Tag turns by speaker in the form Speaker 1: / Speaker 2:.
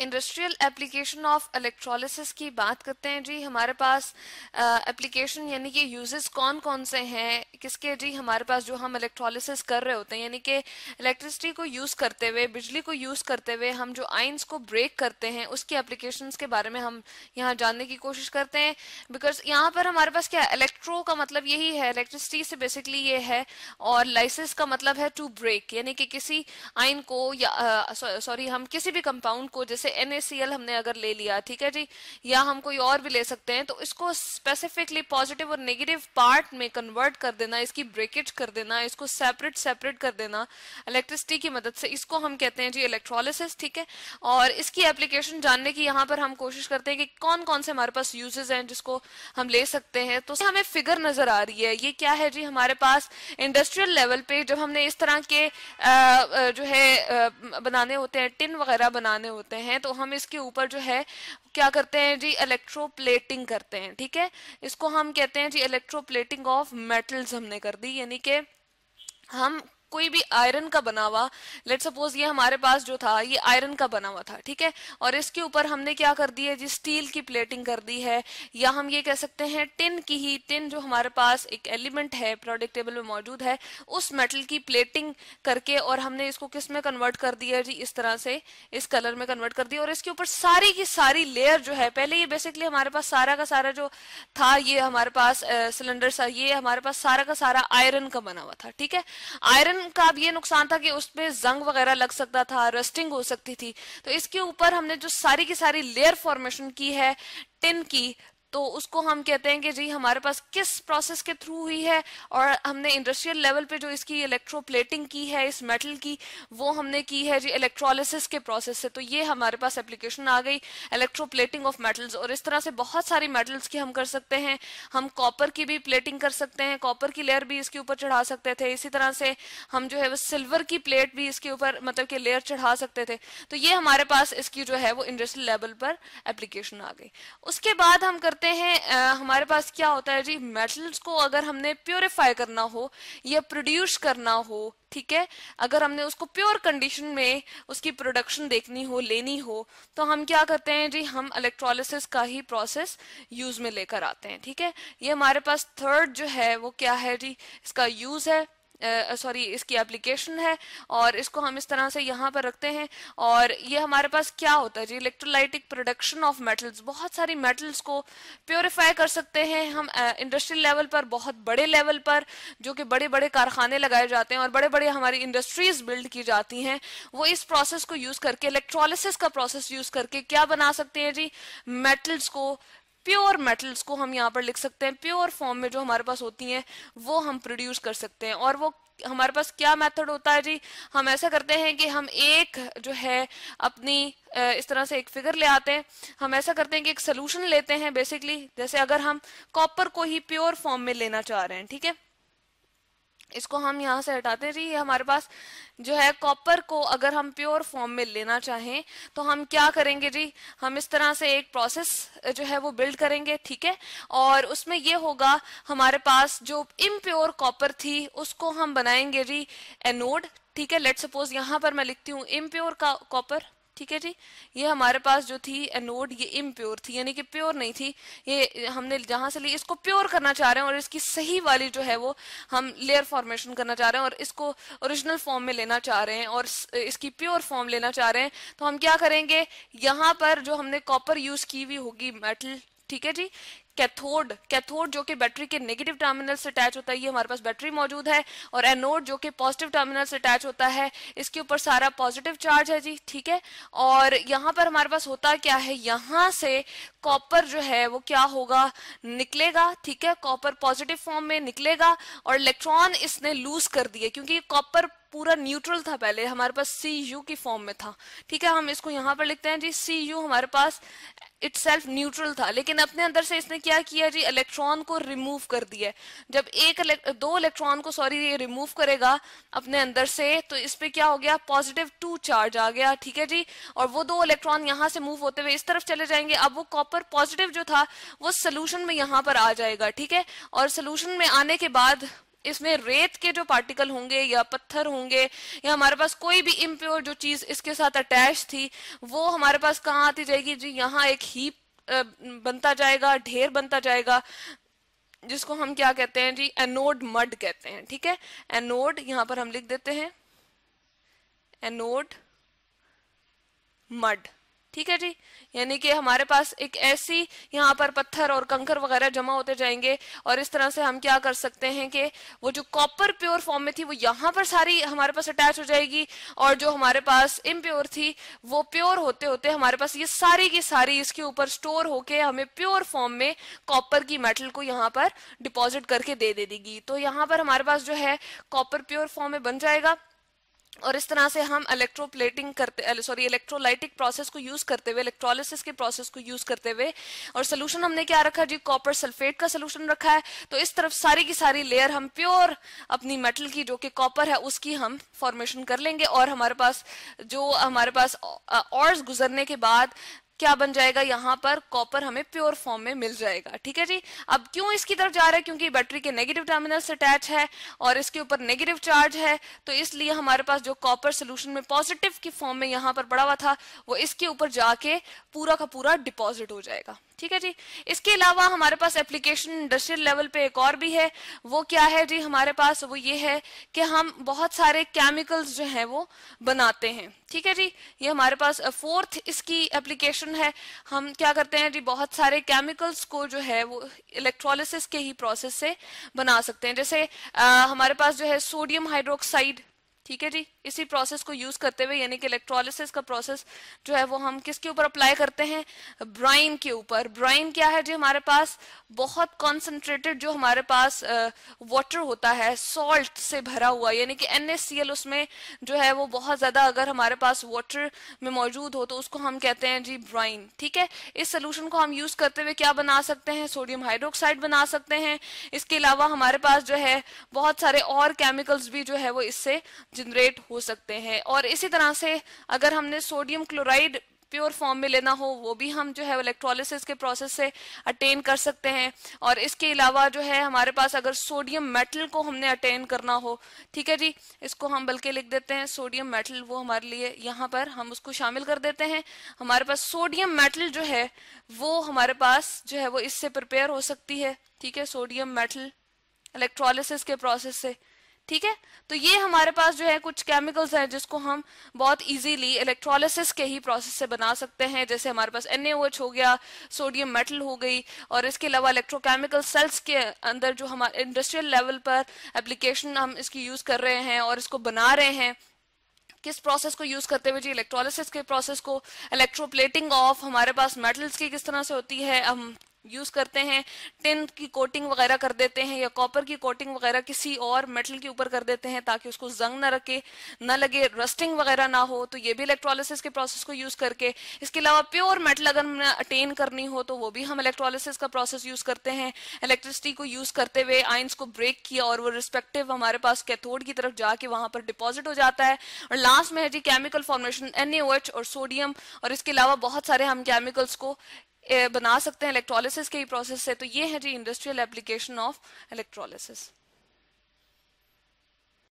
Speaker 1: industrial application of electrolysis की बात करते हैं जी हमारे पास एप्लीकेशन यानी कि यूजेस कौन कौन से हैं किसके जी हमारे पास जो हम इलेक्ट्रोलिसिस कर रहे होते हैं यानी कि इलेक्ट्रिसिटी को यूज़ करते हुए बिजली को यूज़ करते हुए हम जो आइंस को ब्रेक करते हैं उसकी एप्लीकेशन के बारे में हम यहाँ जानने की कोशिश करते हैं बिकॉज यहाँ पर हमारे पास क्या इलेक्ट्रो का मतलब यही है इलेक्ट्रिसिटी से बेसिकली ये है और लाइसेंस का मतलब है टू ब्रेक यानी कि किसी आइन को या सॉरी हम किसी भी कंपाउंड को जैसे जैसे NaCl हमने अगर ले लिया ठीक है जी या हम कोई और भी ले सकते हैं तो इसको स्पेसिफिकली पॉजिटिव और नेगेटिव पार्ट में कन्वर्ट कर देना इसकी ब्रेकेज कर देना इसको सेपरेट सेपरेट कर देना इलेक्ट्रिसिटी की मदद से इसको हम कहते हैं जी इलेक्ट्रोलिसिस ठीक है और इसकी एप्लीकेशन जानने की यहाँ पर हम कोशिश करते हैं कि कौन कौन से हमारे पास यूजेज हैं जिसको हम ले सकते हैं तो हमें फिगर नजर आ रही है ये क्या है जी हमारे पास इंडस्ट्रियल लेवल पे जब हमने इस तरह के आ, जो है आ, बनाने होते हैं टिन वगैरह बनाने होते हैं हैं तो हम इसके ऊपर जो है क्या करते हैं जी इलेक्ट्रोप्लेटिंग करते हैं ठीक है इसको हम कहते हैं जी इलेक्ट्रोप्लेटिंग ऑफ मेटल्स हमने कर दी यानी कि हम कोई भी आयरन का बना हुआ लेट सपोज ये हमारे पास जो था ये आयरन का बना हुआ था ठीक है और इसके ऊपर हमने क्या कर दी है जी स्टील की प्लेटिंग कर दी है या हम ये कह सकते हैं टिन की ही टिन जो हमारे पास एक एलिमेंट है प्रोडक्ट टेबल में मौजूद है उस मेटल की प्लेटिंग करके और हमने इसको किस में कन्वर्ट कर दिया जी इस तरह से इस कलर में कन्वर्ट कर दिया और इसके ऊपर सारी की सारी लेयर जो है पहले ये बेसिकली हमारे पास सारा का सारा जो था ये हमारे पास सिलेंडर सा ये हमारे पास सारा का सारा आयरन का बना हुआ था ठीक है आयरन का अब ये नुकसान था कि उस पर जंग वगैरह लग सकता था रस्टिंग हो सकती थी तो इसके ऊपर हमने जो सारी की सारी लेयर फॉर्मेशन की है टिन की तो उसको हम कहते हैं कि जी हमारे पास किस प्रोसेस के थ्रू हुई है और हमने इंडस्ट्रियल लेवल पे जो इसकी इलेक्ट्रोप्लेटिंग की है इस मेटल की वो हमने की है जी इलेक्ट्रोलिसिस के प्रोसेस से तो ये हमारे पास एप्लीकेशन आ गई इलेक्ट्रोप्लेटिंग ऑफ मेटल्स और इस तरह से बहुत सारी मेटल्स की हम कर सकते हैं हम कॉपर की भी प्लेटिंग कर सकते हैं कॉपर की लेयर भी इसके ऊपर चढ़ा सकते थे इसी तरह से हम जो है वो सिल्वर की प्लेट भी इसके ऊपर मतलब कि लेयर चढ़ा सकते थे तो ये हमारे पास इसकी जो है वो इंडस्ट्रियल लेवल पर एप्लीकेशन आ गई उसके बाद हम करते करते हैं आ, हमारे पास क्या होता है जी मेटल्स को अगर हमने प्योरीफाई करना हो या प्रोड्यूस करना हो ठीक है अगर हमने उसको प्योर कंडीशन में उसकी प्रोडक्शन देखनी हो लेनी हो तो हम क्या करते हैं जी हम इलेक्ट्रोलिसिस का ही प्रोसेस यूज में लेकर आते हैं ठीक है ये हमारे पास थर्ड जो है वो क्या है जी इसका यूज है सॉरी इसकी एप्लीकेशन है और इसको हम इस तरह से यहाँ पर रखते हैं और ये हमारे पास क्या होता है जी इलेक्ट्रोलाइटिक प्रोडक्शन ऑफ मेटल्स बहुत सारी मेटल्स को प्योरीफाई कर सकते हैं हम इंडस्ट्रियल लेवल पर बहुत बड़े लेवल पर जो कि बड़े बड़े कारखाने लगाए जाते हैं और बड़े बड़े हमारी इंडस्ट्रीज बिल्ड की जाती हैं वो इस प्रोसेस को यूज करके इलेक्ट्रोलिस का प्रोसेस यूज करके क्या बना सकते हैं जी मेटल्स को प्योर मेटल्स को हम यहाँ पर लिख सकते हैं प्योर फॉर्म में जो हमारे पास होती हैं वो हम प्रोड्यूस कर सकते हैं और वो हमारे पास क्या मेथड होता है जी हम ऐसा करते हैं कि हम एक जो है अपनी इस तरह से एक फिगर ले आते हैं हम ऐसा करते हैं कि एक सोल्यूशन लेते हैं बेसिकली जैसे अगर हम कॉपर को ही प्योर फॉर्म में लेना चाह रहे हैं ठीक है इसको हम यहाँ से हटाते जी हमारे पास जो है कॉपर को अगर हम प्योर फॉर्म में लेना चाहें तो हम क्या करेंगे जी हम इस तरह से एक प्रोसेस जो है वो बिल्ड करेंगे ठीक है और उसमें ये होगा हमारे पास जो इम्प्योर कॉपर थी उसको हम बनाएंगे जी एनोड ठीक है लेट सपोज यहाँ पर मैं लिखती हूँ इम्प्योर का कॉपर ठीक है जी ये हमारे पास जो थी एनोड ये इम्प्योर थी यानी कि प्योर नहीं थी ये हमने जहां से ली इसको प्योर करना चाह रहे हैं और इसकी सही वाली जो है वो हम लेयर फॉर्मेशन करना चाह रहे हैं और इसको ओरिजिनल फॉर्म में लेना चाह रहे हैं और इसकी प्योर फॉर्म लेना चाह रहे हैं तो हम क्या करेंगे यहां पर जो हमने कॉपर यूज की हुई होगी मेटल ठीक है जी कैथोड कैथोड जो कि बैटरी के नेगेटिव टर्मिनल से अटैच होता है ये हमारे पास बैटरी मौजूद है और एनोड जो कि पॉजिटिव टर्मिनल से अटैच होता है इसके ऊपर सारा पॉजिटिव चार्ज है जी ठीक है और यहाँ पर हमारे पास होता क्या है यहाँ से कॉपर जो है वो क्या होगा निकलेगा ठीक है कॉपर पॉजिटिव फॉर्म में निकलेगा और इलेक्ट्रॉन इसने लूज कर दिए क्योंकि कॉपर पूरा न्यूट्रल था पहले हमारे पास सी यू की फॉर्म में था ठीक है हम इसको यहाँ पर लिखते हैं जी सी यू हमारे पास इट सेल्फ न्यूट्रल था लेकिन अपने अंदर से इसने क्या किया जी इलेक्ट्रॉन को रिमूव कर दिया जब एक दो इलेक्ट्रॉन को सॉरी ये रिमूव करेगा अपने अंदर से तो इस पर क्या हो गया पॉजिटिव टू चार्ज आ गया ठीक है जी और वो दो इलेक्ट्रॉन यहाँ से मूव होते हुए इस तरफ चले जाएंगे अब वो कॉपर पॉजिटिव जो था वो सोल्यूशन में यहाँ पर आ जाएगा ठीक है और सोल्यूशन में आने के बाद इसमें रेत के जो पार्टिकल होंगे या पत्थर होंगे या हमारे पास कोई भी इम्प्योर जो चीज इसके साथ अटैच थी वो हमारे पास कहाँ आती जाएगी जी यहाँ एक हीप बनता जाएगा ढेर बनता जाएगा जिसको हम क्या कहते हैं जी एनोड मड कहते हैं ठीक है एनोड यहां पर हम लिख देते हैं एनोड मड ठीक है जी यानी कि हमारे पास एक ऐसी यहाँ पर पत्थर और कंकर वगैरह जमा होते जाएंगे और इस तरह से हम क्या कर सकते हैं कि वो जो कॉपर प्योर फॉर्म में थी वो यहाँ पर सारी हमारे पास अटैच हो जाएगी और जो हमारे पास इम्प्योर थी वो प्योर होते होते हमारे पास ये सारी की सारी इसके ऊपर स्टोर होके हमें प्योर फॉर्म में कॉपर की मेटल को यहाँ पर डिपॉजिट करके दे दे देगी तो यहाँ पर हमारे पास जो है कॉपर प्योर फॉर्म में बन जाएगा और इस तरह से हम इलेक्ट्रोप्लेटिंग करते सॉरी इलेक्ट्रोलाइटिक प्रोसेस को यूज करते हुए इलेक्ट्रोलिसिस के प्रोसेस को यूज करते हुए और सोल्यूशन हमने क्या रखा जी कॉपर सल्फेट का सोल्यूशन रखा है तो इस तरफ सारी की सारी लेयर हम प्योर अपनी मेटल की जो कि कॉपर है उसकी हम फॉर्मेशन कर लेंगे और हमारे पास जो हमारे पास और गुजरने के बाद क्या बन जाएगा यहां पर कॉपर हमें प्योर फॉर्म में मिल जाएगा ठीक है जी अब क्यों इसकी तरफ जा रहा है क्योंकि बैटरी के नेगेटिव टर्मिनल से अटैच है और इसके ऊपर नेगेटिव चार्ज है तो इसलिए हमारे पास जो कॉपर सोल्यूशन में पॉजिटिव की फॉर्म में यहां पर पड़ा हुआ था वो इसके ऊपर जाके पूरा का पूरा डिपॉजिट हो जाएगा ठीक है जी इसके अलावा हमारे पास एप्लीकेशन इंडस्ट्रियल लेवल पे एक और भी है वो क्या है जी हमारे पास वो ये है कि हम बहुत सारे केमिकल्स जो हैं वो बनाते हैं ठीक है जी ये हमारे पास फोर्थ इसकी एप्लीकेशन है हम क्या करते हैं जी बहुत सारे केमिकल्स को जो है वो इलेक्ट्रोलिसिस के ही प्रोसेस से बना सकते हैं जैसे आ, हमारे पास जो है सोडियम हाइड्रोक्साइड ठीक है जी इसी प्रोसेस को यूज करते हुए यानी कि इलेक्ट्रोलिसिस का प्रोसेस जो है वो हम किसके ऊपर अप्लाई करते हैं ब्राइन के ऊपर ब्राइन क्या है जी हमारे पास बहुत कॉन्सेंट्रेटेड जो हमारे पास वाटर होता है सॉल्ट से भरा हुआ यानी कि एन उसमें जो है वो बहुत ज्यादा अगर हमारे पास वाटर में मौजूद हो तो उसको हम कहते हैं जी ब्राइन ठीक है इस सोल्यूशन को हम यूज करते हुए क्या बना सकते हैं सोडियम हाइड्रोक्साइड बना सकते हैं इसके अलावा हमारे पास जो है बहुत सारे और केमिकल्स भी जो है वो इससे जनरेट हो हो सकते हैं और इसी तरह से अगर हमने सोडियम क्लोराइड प्योर फॉर्म में लेना हो वो भी हम जो है इलेक्ट्रोलिसिस के प्रोसेस से अटेन कर सकते हैं और इसके अलावा जो है हमारे पास अगर सोडियम मेटल को हमने अटेन करना हो ठीक है जी इसको हम बल्कि लिख देते हैं सोडियम मेटल वो हमारे लिए यहाँ पर हम उसको शामिल कर देते हैं हमारे पास सोडियम मेटल जो है वो हमारे पास जो है वो इससे प्रिपेयर हो सकती है ठीक है सोडियम मेटल इलेक्ट्रोलिसिस के प्रोसेस से ठीक है तो ये हमारे पास जो है कुछ केमिकल्स हैं जिसको हम बहुत इजीली इलेक्ट्रोलिसिस के ही प्रोसेस से बना सकते हैं जैसे हमारे पास एन हो गया सोडियम मेटल हो गई और इसके अलावा इलेक्ट्रोकेमिकल सेल्स के अंदर जो हमारे इंडस्ट्रियल लेवल पर एप्लीकेशन हम इसकी यूज़ कर रहे हैं और इसको बना रहे हैं किस प्रोसेस को यूज करते हुए जी इलेक्ट्रोलिसिस के प्रोसेस को इलेक्ट्रोप्लेटिंग ऑफ हमारे पास मेटल्स की किस तरह से होती है हम यूज करते हैं टिन की कोटिंग वगैरह कर देते हैं या कॉपर की कोटिंग वगैरह किसी और मेटल के ऊपर कर देते हैं ताकि उसको जंग ना रखे ना लगे रस्टिंग वगैरह ना हो तो ये भी इलेक्ट्रोलिसिस के प्रोसेस को यूज करके इसके अलावा प्योर मेटल अगर हमें अटेन करनी हो तो वो भी हम इलेक्ट्रोलिसिस का प्रोसेस यूज करते हैं इलेक्ट्रिसिटी को यूज करते हुए आइंस को ब्रेक किया और वो रिस्पेक्टिव हमारे पास कैथोड की तरफ जाके वहां पर डिपॉजिट हो जाता है और लास्ट में है जी केमिकल फॉर्मेशन एन और सोडियम और इसके अलावा बहुत सारे हम केमिकल्स को बना सकते हैं इलेक्ट्रोलिसिस के ही प्रोसेस से तो ये है जी इंडस्ट्रियल एप्लीकेशन ऑफ इलेक्ट्रोलिसिस